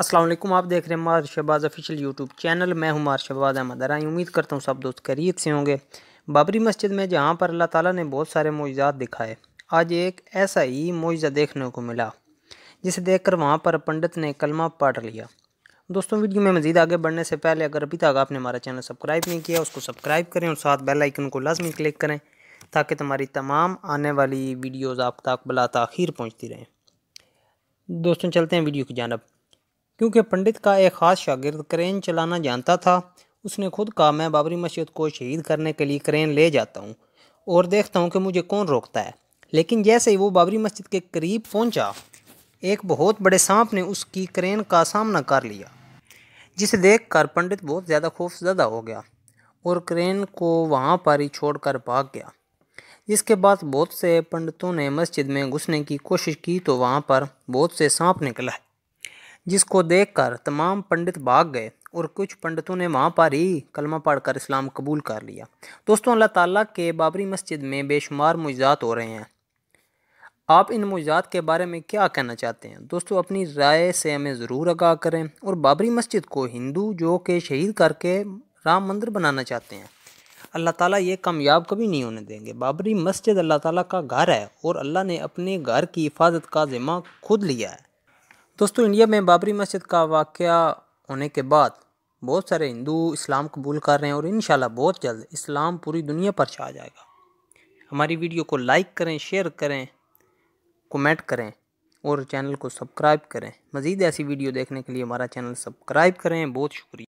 السلام علیکم آپ دیکھ رہے ہیں Marsh Shahbaz official YouTube channel میں ہوں مار شہباز احمد رائی امید کرتا ہوں سب دوست کیرید سے ہوں گے بابری مسجد میں جہاں پر اللہ تعالیٰ نے بہت سارے موجزات دکھائے آج ایک ایسا ہی موجزہ دیکھنے کو ملا جسے دیکھ کر وہاں پر پنڈت نے کلمہ پاٹ لیا دوستوں ویڈیو میں مزید آگے بڑھنے سے پہلے اگر ابھی تک آپ نے ہمارا چینل سبسکرائب نہیں کیا اس کو سبسکرائب کریں اور ساتھ بیل آئیکن کو لازمی کلک کریں تاکہ تمہاری تمام آنے والی ویڈیوز آپ تک بلا تاخیر پہنچتی رہیں دوستوں چلتے ہیں ویڈیو کی جانب کیونکہ پنڈت کا ایک خاص شاگرد کرین چلانا جانتا تھا اس نے خود کہا میں بابری مسجد کو شہید کرنے کے لیے کرین لے جاتا ہوں اور دیکھتا ہوں کہ مجھے کون روکتا ہے لیکن جیسے ہی وہ بابری مسجد کے قریب پہنچا ایک بہت بڑے سانپ نے اس کی کرین کا سامنا کر لیا جسے دیکھ کر پنڈت بہت زیادہ خوف زدہ ہو گیا اور کرین کو وہاں پر ہی چھوڑ کر بھاگ گیا جس کے بعد بہت سے پنڈتوں نے مسجد میں گھسنے کی کوشش کی تو وہاں پر بہت سے سانپ نکلا ہے جس کو دیکھ کر تمام پنڈت بھاگ گئے اور کچھ پنڈتوں نے وہاں پاری ہی کلمہ پاڑھ کر اسلام قبول کر لیا دوستوں اللہ تعالیٰ کے بابری مسجد میں بے شمار مجزات ہو رہے ہیں آپ ان مجزات کے بارے میں کیا کہنا چاہتے ہیں دوستو اپنی رائے سے ہمیں ضرور آگاہ کریں اور بابری مسجد کو ہندو جو کہ شہید کر کے رام مندر بنانا چاہتے ہیں اللہ تعالیٰ یہ کامیاب کبھی نہیں ہونے دیں گے بابری مسجد اللہ تعالیٰ کا گھر ہے اور اللہ نے اپنے گھر کی حفاظت کا ذمہ خود لیا ہے دوستو انڈیا میں بابری مسجد کا واقعہ ہونے کے بعد بہت سارے ہندو اسلام قبول کر رہے ہیں اور انشاءاللہ بہت جلد اسلام پوری دنیا پر چاہ جائے گا ہماری ویڈیو کو لائک کریں شیئر کریں کومنٹ کریں اور چینل کو سبسکرائب کریں مزید ایسی ویڈیو دیکھنے کے لیے ہمارا چینل سبسکرائب کریں بہت شکریہ